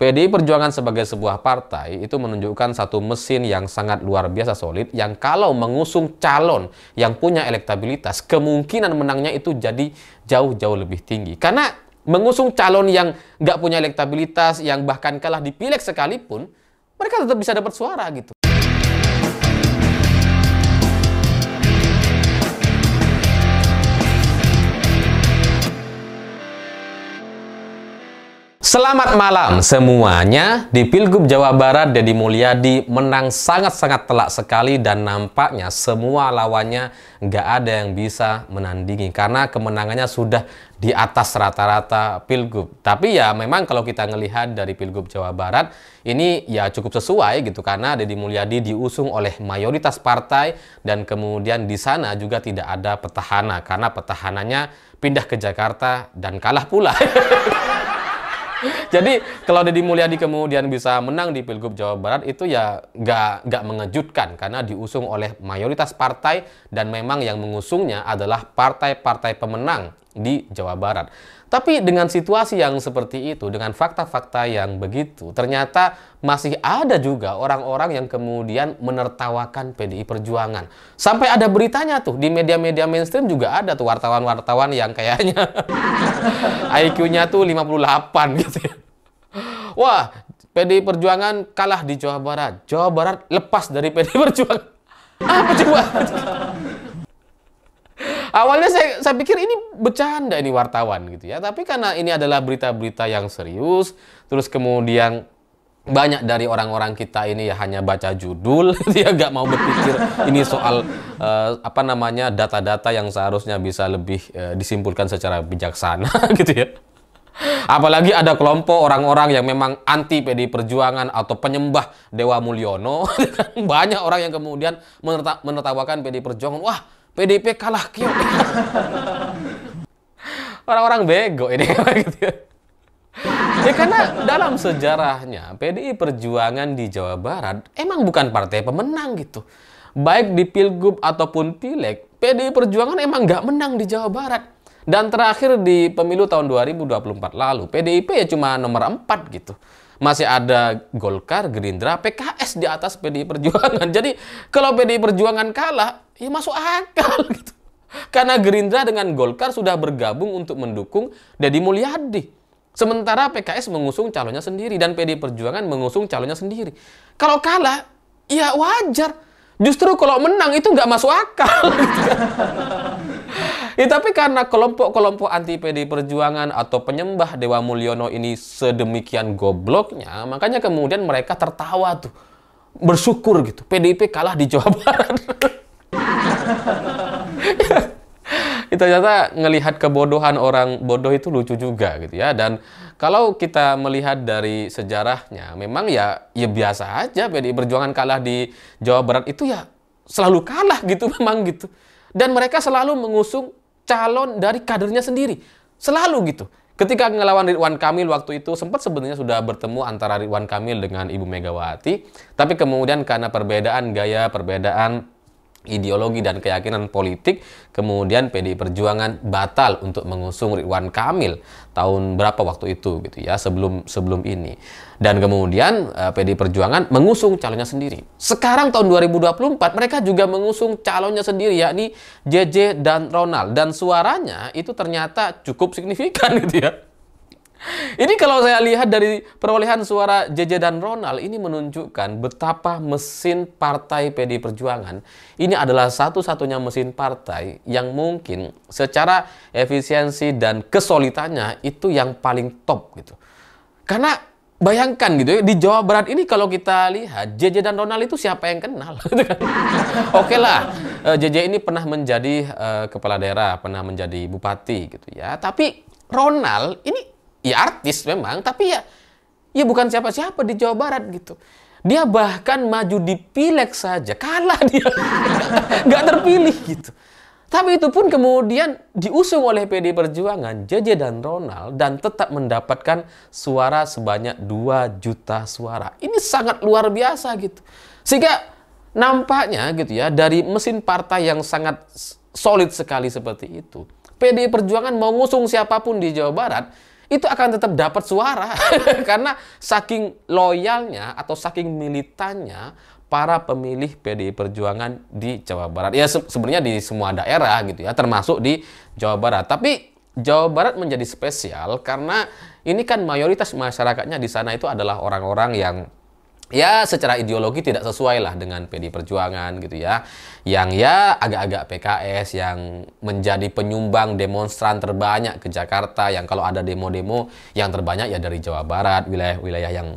PDI Perjuangan sebagai sebuah partai itu menunjukkan satu mesin yang sangat luar biasa solid yang kalau mengusung calon yang punya elektabilitas kemungkinan menangnya itu jadi jauh-jauh lebih tinggi karena mengusung calon yang nggak punya elektabilitas yang bahkan kalah dipilih sekalipun mereka tetap bisa dapat suara gitu. Selamat malam semuanya. Di Pilgub Jawa Barat, Deddy Mulyadi menang sangat-sangat telak sekali dan nampaknya semua lawannya nggak ada yang bisa menandingi karena kemenangannya sudah di atas rata-rata Pilgub. Tapi ya memang kalau kita melihat dari Pilgub Jawa Barat, ini ya cukup sesuai gitu karena Deddy Mulyadi diusung oleh mayoritas partai dan kemudian di sana juga tidak ada petahana karena petahananya pindah ke Jakarta dan kalah pula. Jadi kalau Deddy Mulyadi kemudian bisa menang di Pilgub Jawa Barat itu ya gak gak mengejutkan karena diusung oleh mayoritas partai dan memang yang mengusungnya adalah partai-partai pemenang di Jawa Barat. Tapi dengan situasi yang seperti itu, dengan fakta-fakta yang begitu, ternyata masih ada juga orang-orang yang kemudian menertawakan PDI Perjuangan. Sampai ada beritanya tuh, di media-media mainstream juga ada tuh wartawan-wartawan yang kayaknya IQ-nya tuh 58 gitu ya. Wah, PDI Perjuangan kalah di Jawa Barat. Jawa Barat lepas dari PDI Perjuangan. Apa coba? Awalnya saya, saya pikir ini bercanda ini wartawan gitu ya. Tapi karena ini adalah berita-berita yang serius, terus kemudian banyak dari orang-orang kita ini ya hanya baca judul dia nggak mau berpikir ini soal uh, apa namanya data-data yang seharusnya bisa lebih uh, disimpulkan secara bijaksana gitu ya apalagi ada kelompok orang-orang yang memang anti pd Perjuangan atau penyembah Dewa Mulyono banyak orang yang kemudian menertawakan pd Perjuangan wah PDIP kalah kiok. Orang-orang bego ini gitu. Ya karena dalam sejarahnya PDI Perjuangan di Jawa Barat emang bukan partai pemenang gitu. Baik di Pilgub ataupun Pileg, PDI Perjuangan emang nggak menang di Jawa Barat. Dan terakhir di pemilu tahun 2024 lalu, PDIP ya cuma nomor 4 gitu masih ada Golkar, Gerindra, PKS di atas PDI Perjuangan. Jadi kalau PDI Perjuangan kalah, ya masuk akal gitu. Karena Gerindra dengan Golkar sudah bergabung untuk mendukung Deddy Mulyadi. Sementara PKS mengusung calonnya sendiri dan PDI Perjuangan mengusung calonnya sendiri. Kalau kalah, ya wajar. Justru kalau menang itu nggak masuk akal. Gitu. Ya, tapi karena kelompok-kelompok anti PD Perjuangan atau penyembah Dewa Mulyono ini sedemikian gobloknya, makanya kemudian mereka tertawa tuh. Bersyukur gitu. PDIP kalah di Jawa Barat. itu ternyata ngelihat kebodohan orang bodoh itu lucu juga gitu ya dan kalau kita melihat dari sejarahnya memang ya ya biasa aja PDI Perjuangan kalah di Jawa Barat itu ya selalu kalah gitu memang gitu dan mereka selalu mengusung calon dari kadernya sendiri. Selalu gitu. Ketika ngelawan Ridwan Kamil waktu itu sempat sebenarnya sudah bertemu antara Ridwan Kamil dengan Ibu Megawati, tapi kemudian karena perbedaan gaya, perbedaan ideologi dan keyakinan politik, kemudian PDI Perjuangan batal untuk mengusung Ridwan Kamil tahun berapa waktu itu gitu ya sebelum sebelum ini. Dan kemudian eh, PDI Perjuangan mengusung calonnya sendiri. Sekarang tahun 2024 mereka juga mengusung calonnya sendiri yakni JJ dan Ronald dan suaranya itu ternyata cukup signifikan gitu ya ini kalau saya lihat dari perolehan suara JJ dan Ronald ini menunjukkan betapa mesin partai PD Perjuangan ini adalah satu-satunya mesin partai yang mungkin secara efisiensi dan kesulitannya itu yang paling top gitu. Karena bayangkan gitu ya, di Jawa Barat ini kalau kita lihat JJ dan Ronald itu siapa yang kenal? Gitu kan? Oke lah, JJ eh, ini pernah menjadi uh, kepala daerah, pernah menjadi bupati gitu ya. Tapi Ronald ini ya artis memang, tapi ya ya bukan siapa-siapa di Jawa Barat gitu. Dia bahkan maju di pileg saja kalah dia, nggak terpilih gitu. Tapi itu pun kemudian diusung oleh PD Perjuangan, JJ dan Ronald, dan tetap mendapatkan suara sebanyak 2 juta suara. Ini sangat luar biasa gitu. Sehingga nampaknya gitu ya, dari mesin partai yang sangat solid sekali seperti itu, PD Perjuangan mau ngusung siapapun di Jawa Barat, itu akan tetap dapat suara karena saking loyalnya atau saking militannya para pemilih PDI Perjuangan di Jawa Barat. Ya se sebenarnya di semua daerah gitu ya, termasuk di Jawa Barat. Tapi Jawa Barat menjadi spesial karena ini kan mayoritas masyarakatnya di sana itu adalah orang-orang yang ya secara ideologi tidak sesuai lah dengan PD Perjuangan gitu ya yang ya agak-agak PKS yang menjadi penyumbang demonstran terbanyak ke Jakarta yang kalau ada demo-demo yang terbanyak ya dari Jawa Barat wilayah-wilayah yang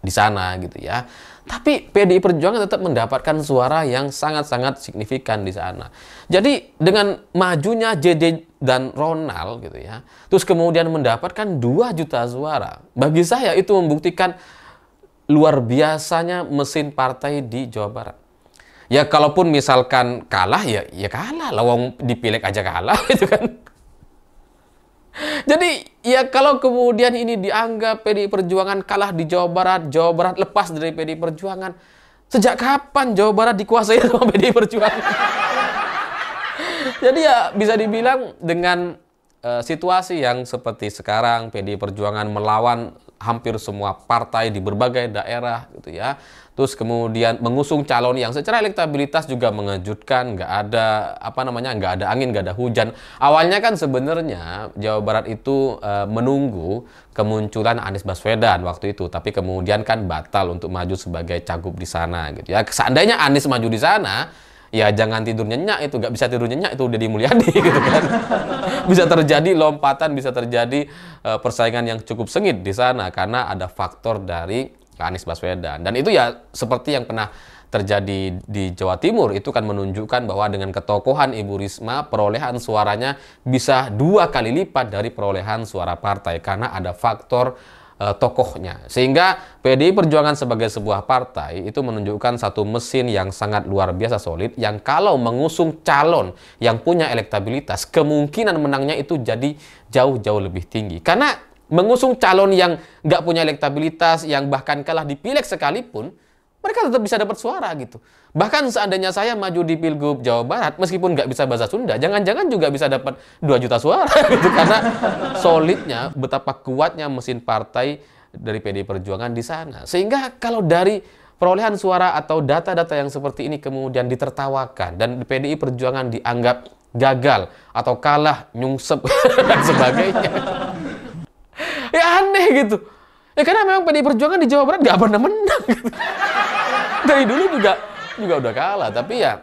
di sana gitu ya tapi PDI Perjuangan tetap mendapatkan suara yang sangat-sangat signifikan di sana jadi dengan majunya JD dan Ronald gitu ya terus kemudian mendapatkan 2 juta suara bagi saya itu membuktikan luar biasanya mesin partai di Jawa Barat. Ya kalaupun misalkan kalah ya ya kalah, lawang dipilek aja kalah gitu kan. Jadi ya kalau kemudian ini dianggap PDI Perjuangan kalah di Jawa Barat, Jawa Barat lepas dari PDI Perjuangan. Sejak kapan Jawa Barat dikuasai sama PDI Perjuangan? Jadi ya bisa dibilang dengan Eh, situasi yang seperti sekarang pdi Perjuangan melawan hampir semua partai di berbagai daerah gitu ya. Terus kemudian mengusung calon yang secara elektabilitas juga mengejutkan, nggak ada apa namanya, nggak ada angin, nggak ada hujan. Awalnya kan sebenarnya Jawa Barat itu e, menunggu kemunculan Anies Baswedan waktu itu, tapi kemudian kan batal untuk maju sebagai cagup di sana gitu ya. Seandainya Anies maju di sana, ya jangan tidur nyenyak itu nggak bisa tidur nyenyak itu udah Mulyadi gitu kan bisa terjadi lompatan bisa terjadi uh, persaingan yang cukup sengit di sana karena ada faktor dari Anies Baswedan dan itu ya seperti yang pernah terjadi di Jawa Timur itu kan menunjukkan bahwa dengan ketokohan Ibu Risma perolehan suaranya bisa dua kali lipat dari perolehan suara partai karena ada faktor Eh, tokohnya. Sehingga PDI Perjuangan sebagai sebuah partai itu menunjukkan satu mesin yang sangat luar biasa solid yang kalau mengusung calon yang punya elektabilitas kemungkinan menangnya itu jadi jauh-jauh lebih tinggi. Karena mengusung calon yang nggak punya elektabilitas yang bahkan kalah di dipilih sekalipun mereka tetap bisa dapat suara gitu. Bahkan seandainya saya maju di Pilgub Jawa Barat, meskipun nggak bisa bahasa Sunda, jangan-jangan juga bisa dapat 2 juta suara gitu. Karena solidnya, betapa kuatnya mesin partai dari PD Perjuangan di sana. Sehingga kalau dari perolehan suara atau data-data yang seperti ini kemudian ditertawakan dan PDI Perjuangan dianggap gagal atau kalah, nyungsep, dan sebagainya. ya aneh gitu. Ya karena memang PDI Perjuangan di Jawa Barat nggak pernah menang gitu dari dulu juga juga udah kalah tapi ya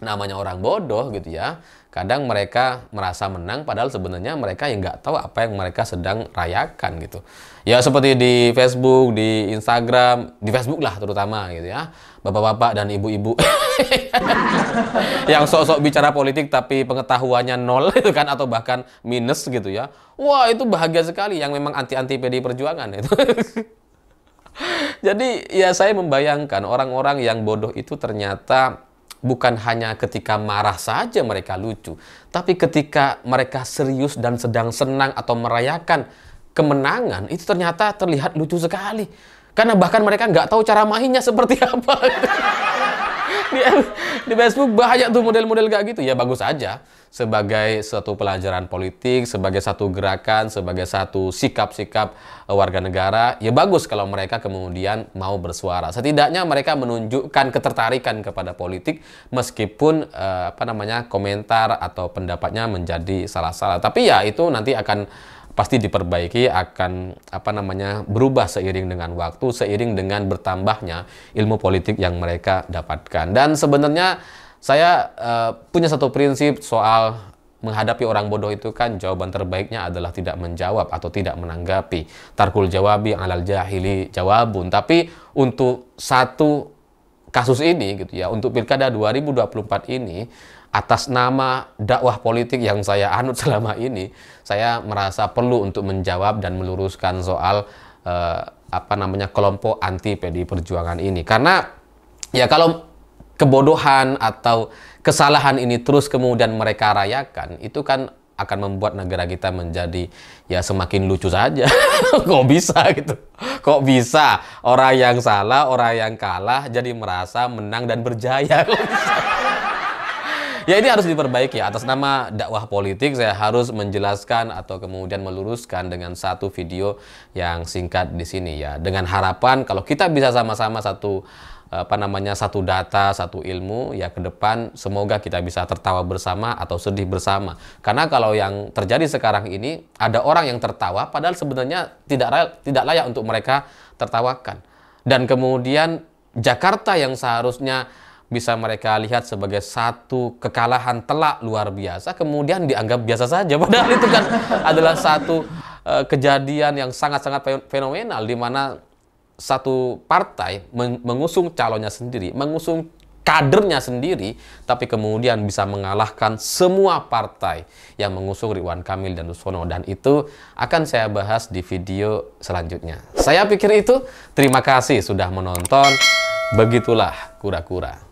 namanya orang bodoh gitu ya kadang mereka merasa menang padahal sebenarnya mereka yang nggak tahu apa yang mereka sedang rayakan gitu ya seperti di Facebook di Instagram di Facebook lah terutama gitu ya bapak-bapak dan ibu-ibu yang sok-sok bicara politik tapi pengetahuannya nol itu kan atau bahkan minus gitu ya wah itu bahagia sekali yang memang anti-anti PD Perjuangan itu Jadi ya saya membayangkan orang-orang yang bodoh itu ternyata bukan hanya ketika marah saja mereka lucu, tapi ketika mereka serius dan sedang senang atau merayakan kemenangan itu ternyata terlihat lucu sekali. Karena bahkan mereka nggak tahu cara mainnya seperti apa di, di Facebook banyak tuh model-model gak gitu. Ya bagus aja sebagai satu pelajaran politik, sebagai satu gerakan, sebagai satu sikap-sikap eh, warga negara. Ya bagus kalau mereka kemudian mau bersuara. Setidaknya mereka menunjukkan ketertarikan kepada politik meskipun eh, apa namanya komentar atau pendapatnya menjadi salah-salah. Tapi ya itu nanti akan pasti diperbaiki akan apa namanya berubah seiring dengan waktu seiring dengan bertambahnya ilmu politik yang mereka dapatkan dan sebenarnya saya uh, punya satu prinsip soal menghadapi orang bodoh itu kan jawaban terbaiknya adalah tidak menjawab atau tidak menanggapi tarkul jawabi alal jahili jawabun tapi untuk satu kasus ini gitu ya untuk pilkada 2024 ini atas nama dakwah politik yang saya anut selama ini saya merasa perlu untuk menjawab dan meluruskan soal eh, apa namanya kelompok anti PDI Perjuangan ini karena ya kalau kebodohan atau kesalahan ini terus kemudian mereka rayakan itu kan akan membuat negara kita menjadi ya semakin lucu saja. Kok bisa gitu? Kok bisa orang yang salah, orang yang kalah jadi merasa menang dan berjaya? Kok bisa? ya ini harus diperbaiki atas nama dakwah politik saya harus menjelaskan atau kemudian meluruskan dengan satu video yang singkat di sini ya dengan harapan kalau kita bisa sama-sama satu apa namanya satu data, satu ilmu ya ke depan semoga kita bisa tertawa bersama atau sedih bersama. Karena kalau yang terjadi sekarang ini ada orang yang tertawa padahal sebenarnya tidak tidak layak untuk mereka tertawakan. Dan kemudian Jakarta yang seharusnya bisa mereka lihat sebagai satu kekalahan telak luar biasa kemudian dianggap biasa saja padahal itu kan adalah satu eh, kejadian yang sangat-sangat fenomenal di mana satu partai mengusung calonnya sendiri, mengusung kadernya sendiri, tapi kemudian bisa mengalahkan semua partai yang mengusung Ridwan Kamil dan Usono. Dan itu akan saya bahas di video selanjutnya. Saya pikir itu, terima kasih sudah menonton. Begitulah kura-kura.